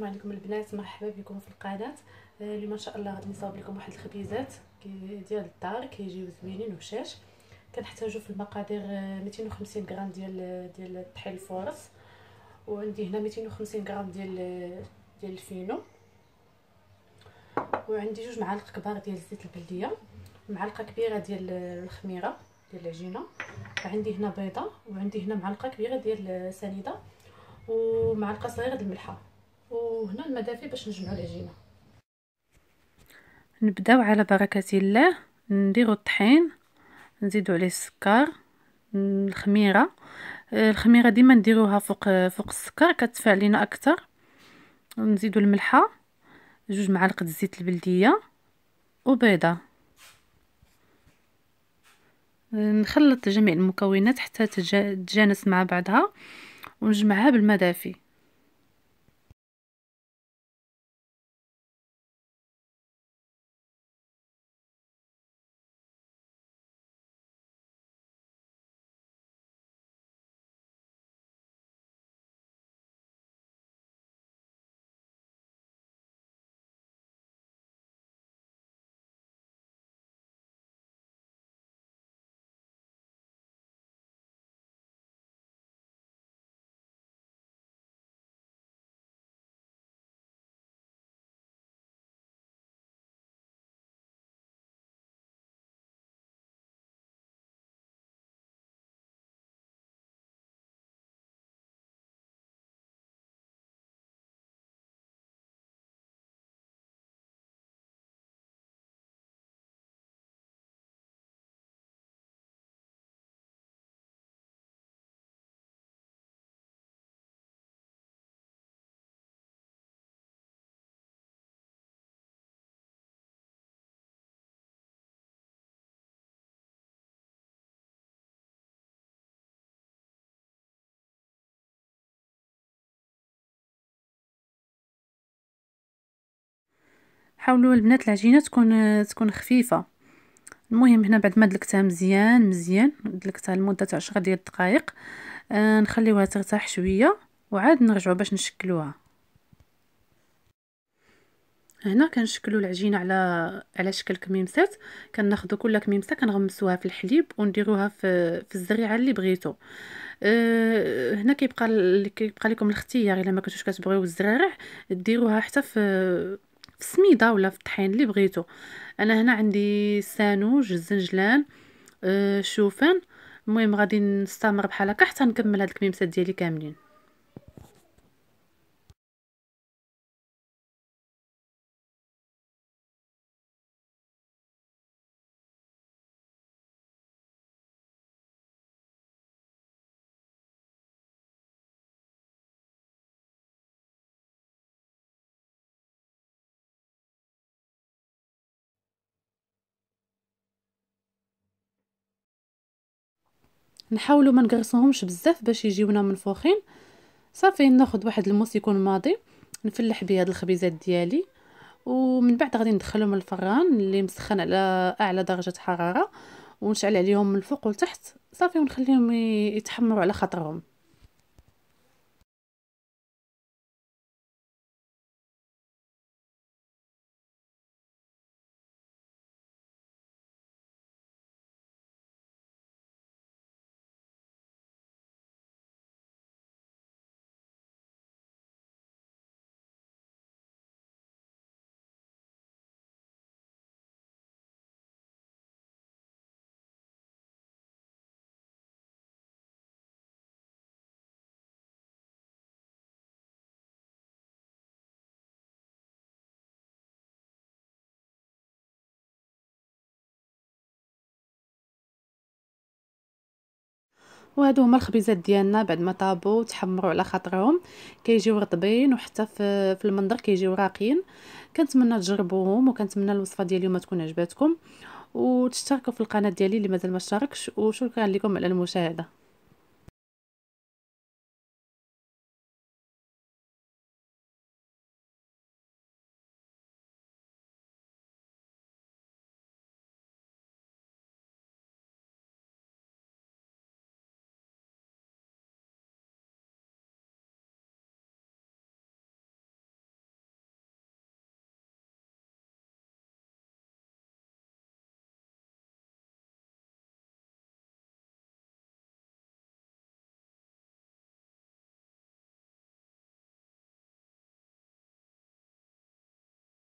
السلام عليكم البنات مرحبا بكم في القناه آه، اليوم ان شاء الله غادي نصاوب لكم واحد الخبيزات ديال الدار كيجيو زوينين وشاش كنحتاجو في المقادير 250 آه، غرام ديال آه، ديال الطحين الفورص وعندي هنا 250 غرام ديال ديال الفينو وعندي جوج معالق كبار ديال الزيت البلديه معلقه كبيره ديال الخميره ديال العجينه وعندي هنا بيضه وعندي هنا معلقه كبيره ديال سنيده ومعلقه صغيره ديال الملحه وهنا المدافي باش نجمعوا العجينه نبداو على بركه الله نديرو الطحين نزيدو عليه السكر الخميره الخميره ديما نديروها فوق فوق السكر كتفعل لينا اكثر نزيدو الملحه جوج معالق الزيت البلديه وبيضه نخلط جميع المكونات حتى تجانس مع بعضها ونجمعها بالمدافي حاولوا البنات العجينه تكون تكون خفيفه المهم هنا بعد ما دلكتها مزيان مزيان دلكتها لمده 10 ديال الدقائق آه نخليوها ترتاح شويه وعاد نرجعوا باش نشكلوها هنا كنشكلوا العجينه على على شكل كميمسات كناخذوا كل كميمسه كنغمسوها في الحليب ونديروها في في الزريعه اللي بغيتو أه هنا كيبقى كيبقى لكم الاختيار الا ما كنتوش كتبغيو الزرارع ديروها حتى في في سميده ولا في الطحين اللي بغيتو انا هنا عندي السانوج الزنجلان الشوفان آه، المهم غادي نستمر بحال هكا حتى نكمل هاد الكميمسات ديالي كاملين نحاولوا ما نقرصوهمش بزاف باش يجيونا منفوخين صافي ناخذ واحد الموس يكون ماضي نفلح به هاد الخبيزات ديالي ومن بعد غادي ندخلهم الفران اللي مسخن على اعلى درجه حراره ونشعل عليهم من الفوق والتحت صافي ونخليهم يتحمروا على خاطرهم وهادو هما الخبيزات ديالنا بعد ما طابو وتحمروا على خاطرهم كيجيو رطبين وحتى في, في المنظر كيجيو راقيين كنتمنى تجربوهم وكنتمنى الوصفه ديال اليوم تكون عجبتكم وتشتركوا في القناه ديالي اللي مازال ما اشتركش وشكرا لكم على المشاهده